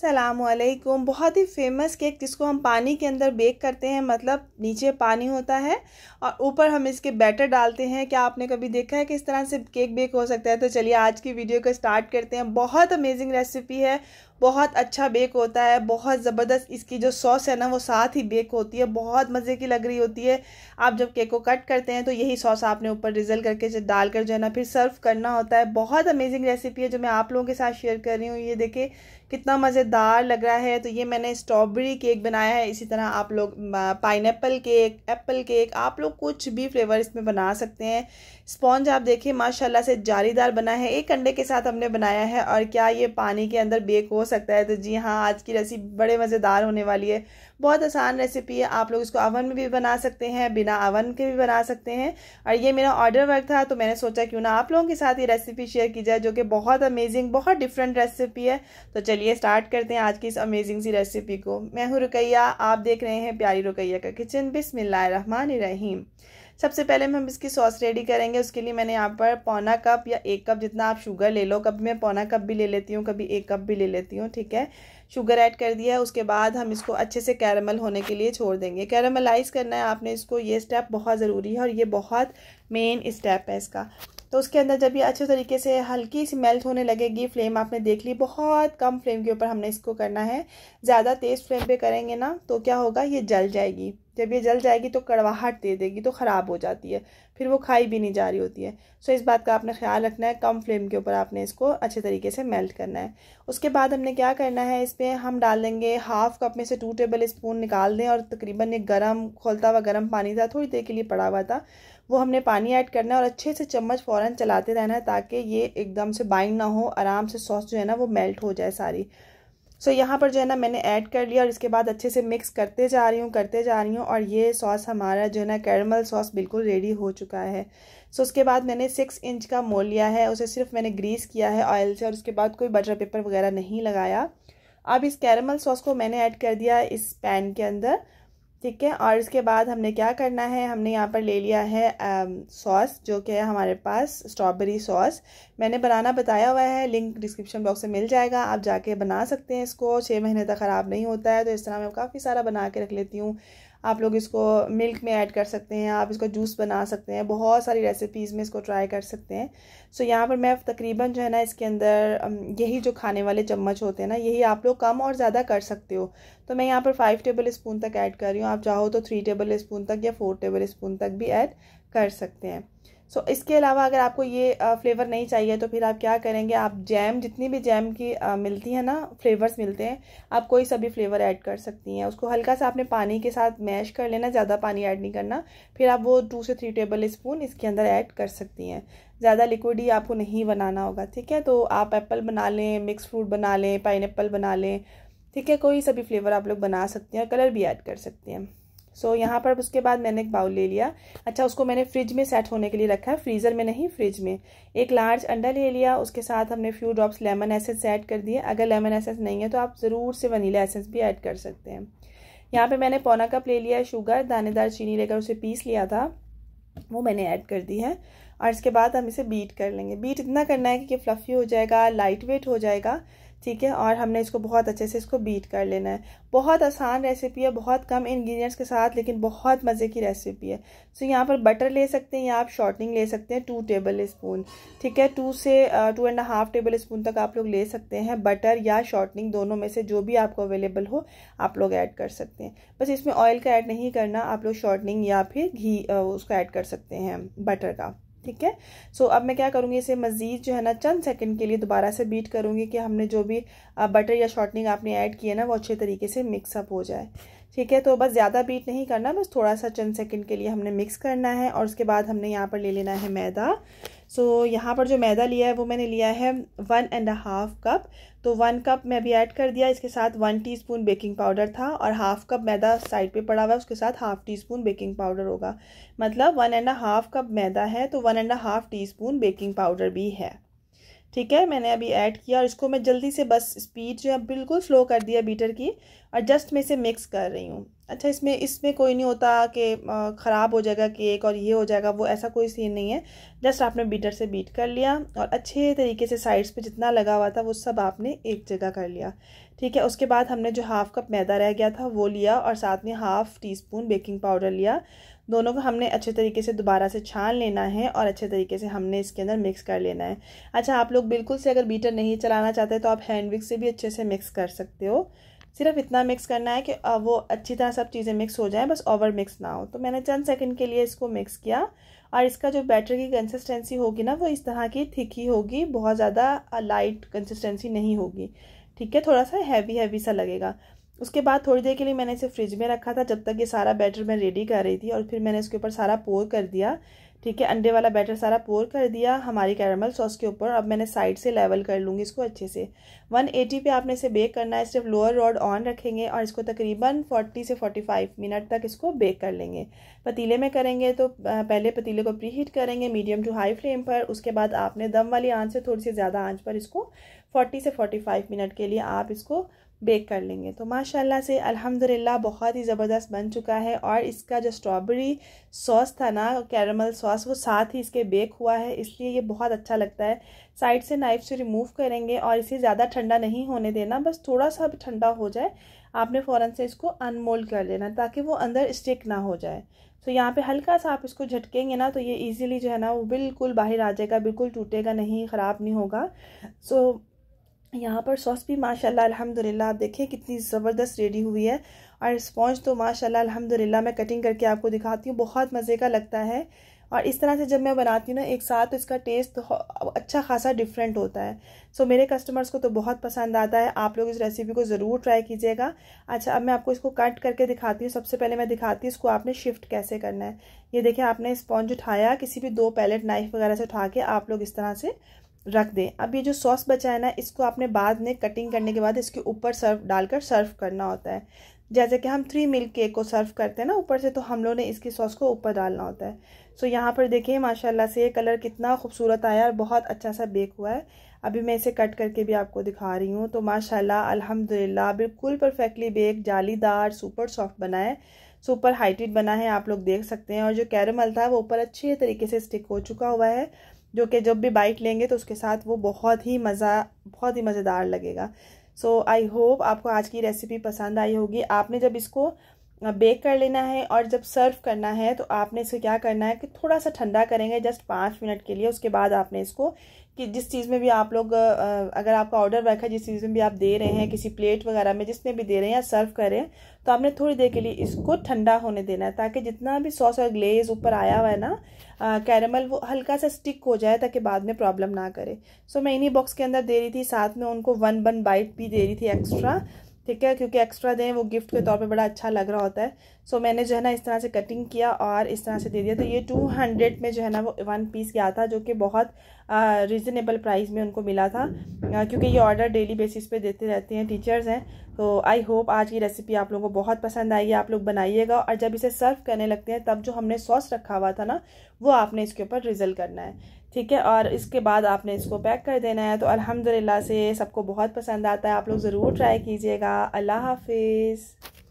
सलामकुम बहुत ही famous cake जिसको हम पानी के अंदर बेक करते हैं मतलब नीचे पानी होता है और ऊपर हम इसके बैटर डालते हैं क्या आपने कभी देखा है कि इस तरह से केक बेक हो सकता है तो चलिए आज की वीडियो को स्टार्ट करते हैं बहुत अमेजिंग रेसिपी है बहुत अच्छा बेक होता है बहुत ज़बरदस्त इसकी जो सॉस है ना वो साथ ही बेक होती है बहुत मज़े की लग रही होती है आप जब केक को कट करते हैं तो यही सॉस आपने ऊपर रिजल करके डालकर जो है ना फिर सर्व करना होता है बहुत अमेजिंग रेसिपी है जो मैं आप लोगों के साथ शेयर कर रही हूँ ये देखें कितना मज़ेदार लग रहा है तो ये मैंने स्ट्रॉबेरी केक बनाया है इसी तरह आप लोग पाइन केक एप्पल केक आप लोग कुछ भी फ्लेवर इसमें बना सकते हैं स्पॉन्ज आप देखिए माशाल्लाह से जालीदार बना है एक अंडे के साथ हमने बनाया है और क्या ये पानी के अंदर बेक हो सकता है तो जी हाँ आज की रेसिपी बड़े मज़ेदार होने वाली है बहुत आसान रेसिपी है आप लोग इसको अवन में भी बना सकते हैं बिना अवन के भी बना सकते हैं और ये मेरा ऑर्डर वर्क था तो मैंने सोचा क्यों ना आप लोगों के साथ ये रेसिपी शेयर की जाए जो कि बहुत अमेजिंग बहुत डिफरेंट रेसिपी है तो चलिए स्टार्ट करते हैं आज की इस अमेजिंग सी रेसिपी को मैं हूँ रुकैया आप देख रहे हैं प्यारी रुकैया का किचन रहीम सबसे पहले हम इसकी सॉस रेडी करेंगे उसके लिए मैंने यहाँ पर पौना कप या एक कप जितना आप शुगर ले लो कभी मैं पौना कप भी ले लेती हूँ कभी एक कप भी ले लेती हूँ ठीक है शुगर ऐड कर दिया है उसके बाद हम इसको अच्छे से कैरमल होने के लिए छोड़ देंगे कैरमलाइज करना है आपने इसको ये स्टेप बहुत ज़रूरी है और ये बहुत मेन स्टेप है इसका तो उसके अंदर जब ये अच्छे तरीके से हल्की सी मेल्ट होने लगेगी फ्लेम आपने देख ली बहुत कम फ्लेम के ऊपर हमने इसको करना है ज़्यादा तेज़ फ्लेम पर करेंगे ना तो क्या होगा ये जल जाएगी जब ये जल जाएगी तो कड़वाहट दे देगी तो ख़राब हो जाती है फिर वो खाई भी नहीं जा रही होती है सो इस बात का आपने ख्याल रखना है कम फ्लेम के ऊपर आपने इसको अच्छे तरीके से मेल्ट करना है उसके बाद हमने क्या करना है इस पर हम डाल देंगे हाफ कप में से टू टेबल स्पून निकाल दें और तकरीबन ये गर्म खोलता हुआ गर्म पानी था थोड़ी देर के लिए पड़ा हुआ था वो हमने पानी ऐड करना है और अच्छे से चम्मच फ़ौर चलाते रहना है ताकि ये एकदम से बाइंड ना हो आराम से सॉस जो है ना वो मेल्ट हो जाए सारी सो so, यहाँ पर जो है ना मैंने ऐड कर लिया और इसके बाद अच्छे से मिक्स करते जा रही हूँ करते जा रही हूँ और ये सॉस हमारा जो है ना कैरमल सॉस बिल्कुल रेडी हो चुका है सो so, उसके बाद मैंने सिक्स इंच का मोल लिया है उसे सिर्फ मैंने ग्रीस किया है ऑयल से और उसके बाद कोई बटर पेपर वगैरह नहीं लगाया अब इस कैरमल सॉस को मैंने ऐड कर दिया इस पैन के अंदर ठीक है और इसके बाद हमने क्या करना है हमने यहाँ पर ले लिया है सॉस um, जो कि है हमारे पास स्ट्रॉबेरी सॉस मैंने बनाना बताया हुआ है लिंक डिस्क्रिप्शन बॉक्स में मिल जाएगा आप जाके बना सकते हैं इसको छः महीने तक ख़राब नहीं होता है तो इस तरह मैं काफ़ी सारा बना के रख लेती हूँ आप लोग इसको मिल्क में ऐड कर सकते हैं आप इसका जूस बना सकते हैं बहुत सारी रेसिपीज़ में इसको ट्राई कर सकते हैं सो so, यहाँ पर मैं तकरीबन जो है ना इसके अंदर यही जो खाने वाले चम्मच होते हैं ना यही आप लोग कम और ज़्यादा कर सकते हो तो मैं यहाँ पर फाइव टेबल स्पून तक ऐड कर रही हूँ आप चाहो तो थ्री टेबल स्पून तक या फोर टेबल स्पून तक भी ऐड कर सकते हैं सो so, इसके अलावा अगर आपको ये फ्लेवर नहीं चाहिए तो फिर आप क्या करेंगे आप जैम जितनी भी जैम की आ, मिलती है ना फ्लेवर्स मिलते हैं आप कोई सा भी फ्लेवर ऐड कर सकती हैं उसको हल्का सा आपने पानी के साथ मैश कर लेना ज़्यादा पानी ऐड नहीं करना फिर आप वो टू से थ्री टेबल स्पून इसके अंदर ऐड कर सकती हैं ज़्यादा लिक्विड ही आपको नहीं बनाना होगा ठीक है तो आप एप्पल बना लें मिक्स फ्रूट बना लें पाइन बना लें ठीक है कोई सभी फ्लेवर आप लोग बना सकते हैं कलर भी ऐड कर सकते हैं सो so, यहाँ पर उसके बाद मैंने एक बाउल ले लिया अच्छा उसको मैंने फ्रिज में सेट होने के लिए रखा है फ्रीज़र में नहीं फ्रिज में एक लार्ज अंडा ले लिया उसके साथ हमने few drops lemon essence add कर दिए अगर लेमन एसेंस नहीं है तो आप ज़रूर से वनीला एसेंस भी ऐड कर सकते हैं यहाँ पे मैंने पौना कप ले लिया शुगर दानेदार चीनी लेकर उसे पीस लिया था वो मैंने ऐड कर दी है और इसके बाद हम इसे बीट कर लेंगे बीट इतना करना है कि फ्लफ़ी हो जाएगा लाइट वेट हो जाएगा ठीक है और हमने इसको बहुत अच्छे से इसको बीट कर लेना है बहुत आसान रेसिपी है बहुत कम इंग्रेडिएंट्स के साथ लेकिन बहुत मज़े की रेसिपी है सो so, यहाँ पर बटर ले सकते हैं या आप शॉर्टनिंग ले सकते हैं टू टेबल स्पून ठीक है टू से two and half tablespoon तक आप लोग ले सकते हैं बटर या शॉर्टनिंग दोनों में से जो भी आपको अवेलेबल हो आप लोग ऐड कर सकते हैं बस इसमें ऑयल का ऐड नहीं करना आप लोग शॉर्टनिंग या फिर घी उसका ऐड कर सकते हैं बटर का ठीक है सो अब मैं क्या करूँगी इसे मज़ीद जो है ना चंद सेकंड के लिए दोबारा से बीट करूँगी कि हमने जो भी बटर या शॉर्टनिंग आपने ऐड किया है ना वो अच्छे तरीके से मिक्सअप हो जाए ठीक है तो बस ज़्यादा बीट नहीं करना बस थोड़ा सा चंद सेकंड के लिए हमने मिक्स करना है और उसके बाद हमने यहाँ पर ले लेना है मैदा सो so, यहाँ पर जो मैदा लिया है वो मैंने लिया है वन एंड हाफ कप तो वन कप मैं अभी ऐड कर दिया इसके साथ वन टीस्पून बेकिंग पाउडर था और हाफ कप मैदा साइड पे पड़ा हुआ है उसके साथ half teaspoon baking powder होगा मतलब वन एंड हाफ कप मैदा है तो one and half teaspoon baking powder भी है ठीक है मैंने अभी ऐड किया और इसको मैं जल्दी से बस स्पीड जो है बिल्कुल स्लो कर दिया बीटर की और जस्ट मैं इसे मिक्स कर रही हूँ अच्छा इसमें इसमें कोई नहीं होता कि ख़राब हो जाएगा केक और ये हो जाएगा वो ऐसा कोई सीन नहीं है जस्ट आपने बीटर से बीट कर लिया और अच्छे तरीके से साइड्स पे जितना लगा हुआ था वो सब आपने एक जगह कर लिया ठीक है उसके बाद हमने जो हाफ़ कप मैदा रह गया था वो लिया और साथ में half teaspoon baking powder लिया दोनों को हमने अच्छे तरीके से दोबारा से छान लेना है और अच्छे तरीके से हमने इसके अंदर मिक्स कर लेना है अच्छा आप लोग बिल्कुल से अगर बीटर नहीं चलाना चाहते तो आप हैंड से भी अच्छे से मिक्स कर सकते हो सिर्फ इतना मिक्स करना है कि वो अच्छी तरह सब चीज़ें मिक्स हो जाएँ बस ओवर मिक्स ना हो तो मैंने चंद सेकेंड के लिए इसको मिक्स किया और इसका जो बैटर की कंसिस्टेंसी होगी ना वो इस तरह की थिक ही होगी बहुत ज़्यादा लाइट कंसिस्टेंसी नहीं होगी ठीक है थोड़ा सा हैवी हैवी सा लगेगा उसके बाद थोड़ी देर के लिए मैंने इसे फ्रिज में रखा था जब तक ये सारा बैटर मैं रेडी कर रही थी और फिर मैंने इसके ऊपर सारा पोर कर दिया ठीक है अंडे वाला बैटर सारा पोर कर दिया हमारी कैरमल सॉस के ऊपर अब मैंने साइड से लेवल कर लूँगी इसको अच्छे से 180 पे आपने इसे बेक करना है सिर्फ लोअर रॉड ऑन रखेंगे और इसको तकरीबन 40 से 45 मिनट तक इसको बेक कर लेंगे पतीले में करेंगे तो पहले पतीले को प्री हीट करेंगे मीडियम टू हाई फ्लेम पर उसके बाद आपने दम वाली आँच से थोड़ी सी ज़्यादा आँच पर इसको फोर्टी से फोर्टी मिनट के लिए आप इसको बेक कर लेंगे तो माशाल्लाह से अल्हम्दुलिल्लाह बहुत ही ज़बरदस्त बन चुका है और इसका जो स्ट्रॉबेरी सॉस था ना कैरमल सॉस वो साथ ही इसके बेक हुआ है इसलिए ये बहुत अच्छा लगता है साइड से नाइफ से रिमूव करेंगे और इसे ज़्यादा ठंडा नहीं होने देना बस थोड़ा सा ठंडा हो जाए आपने फ़ौरन से इसको अनमोल्ड कर लेना ताकि वो अंदर स्टिक ना हो जाए तो यहाँ पे हल्का सा आप इसको झटकेंगे ना तो ये इजीली जो है ना वो बिल्कुल बाहर आ जाएगा बिल्कुल टूटेगा नहीं ख़राब नहीं होगा सो so, यहाँ पर सॉस भी माशाल्लाह अल्हम्दुलिल्लाह आप देखें कितनी ज़बरदस्त रेडी हुई है और स्पॉन्ज तो माशाल्लाह अल्हम्दुलिल्लाह मैं कटिंग करके आपको दिखाती हूँ बहुत मज़े का लगता है और इस तरह से जब मैं बनाती हूँ ना एक साथ तो इसका टेस्ट तो अच्छा खासा डिफरेंट होता है सो so, मेरे कस्टमर्स को तो बहुत पसंद आता है आप लोग इस रेसिपी को ज़रूर ट्राई कीजिएगा अच्छा अब मैं आपको इसको कट करके दिखाती हूँ सबसे पहले मैं दिखाती हूँ इसको आपने शिफ्ट कैसे करना है ये देखिए आपने स्पॉन्ज उठाया किसी भी दो पैलेट नाइफ वगैरह से उठा के आप लोग इस तरह से रख दें अब ये जो सॉस बचा है ना इसको आपने बाद में कटिंग करने के बाद इसके ऊपर सर्व डालकर सर्व करना होता है जैसे कि हम थ्री मिल्क केक को सर्व करते हैं ना ऊपर से तो हम लोगों ने इसकी सॉस को ऊपर डालना होता है सो यहाँ पर देखिए माशाल्लाह से ये कलर कितना खूबसूरत आया और बहुत अच्छा सा बेक हुआ है अभी मैं इसे कट करके भी आपको दिखा रही हूँ तो माशाल्लाह अल्हम्दुलिल्लाह बिल्कुल परफेक्टली बेक जालीदार सुपर सॉफ्ट बना है सुपर हाइटेड बना है आप लोग देख सकते हैं और जो कैरमल था वो ऊपर अच्छे तरीके से स्टिक हो चुका हुआ है जो कि जब भी बाइट लेंगे तो उसके साथ वो बहुत ही मज़ा बहुत ही मज़ेदार लगेगा सो आई होप आपको आज की रेसिपी पसंद आई होगी आपने जब इसको बेक कर लेना है और जब सर्व करना है तो आपने इसे क्या करना है कि थोड़ा सा ठंडा करेंगे जस्ट पाँच मिनट के लिए उसके बाद आपने इसको कि जिस चीज़ में भी आप लोग अगर आपका ऑर्डर रखा जिस चीज़ में भी आप दे रहे हैं किसी प्लेट वगैरह में जिसमें भी दे रहे हैं या सर्व कर रहे हैं तो आपने थोड़ी देर के लिए इसको ठंडा होने देना है ताकि जितना भी सॉस और ग्लेज ऊपर आया हुआ है ना कैरमल वो हल्का सा स्टिक हो जाए ताकि बाद में प्रॉब्लम ना करे सो मैं इन्हीं बॉक्स के अंदर दे रही थी साथ में उनको वन वन बाइट भी दे रही थी एक्स्ट्रा ठीक है क्योंकि एक्स्ट्रा दें वो गिफ्ट के तौर पे बड़ा अच्छा लग रहा होता है सो so, मैंने जो है ना इस तरह से कटिंग किया और इस तरह से दे दिया तो ये टू हंड्रेड में जो है ना वो वन पीस गया था जो कि बहुत रीज़नेबल प्राइस में उनको मिला था आ, क्योंकि ये ऑर्डर डेली बेसिस पे देते रहते हैं टीचर्स हैं तो आई होप आज की रेसिपी आप लोगों को बहुत पसंद आएगी आप लोग बनाइएगा और जब इसे सर्व करने लगते हैं तब जो हमने सॉस रखा हुआ था ना वो आपने इसके ऊपर रिजल करना है ठीक है और इसके बाद आपने इसको पैक कर देना है तो अलहमदिल्ला से सबको बहुत पसंद आता है आप लोग ज़रूर ट्राई कीजिएगा अल्लाह हाफिज़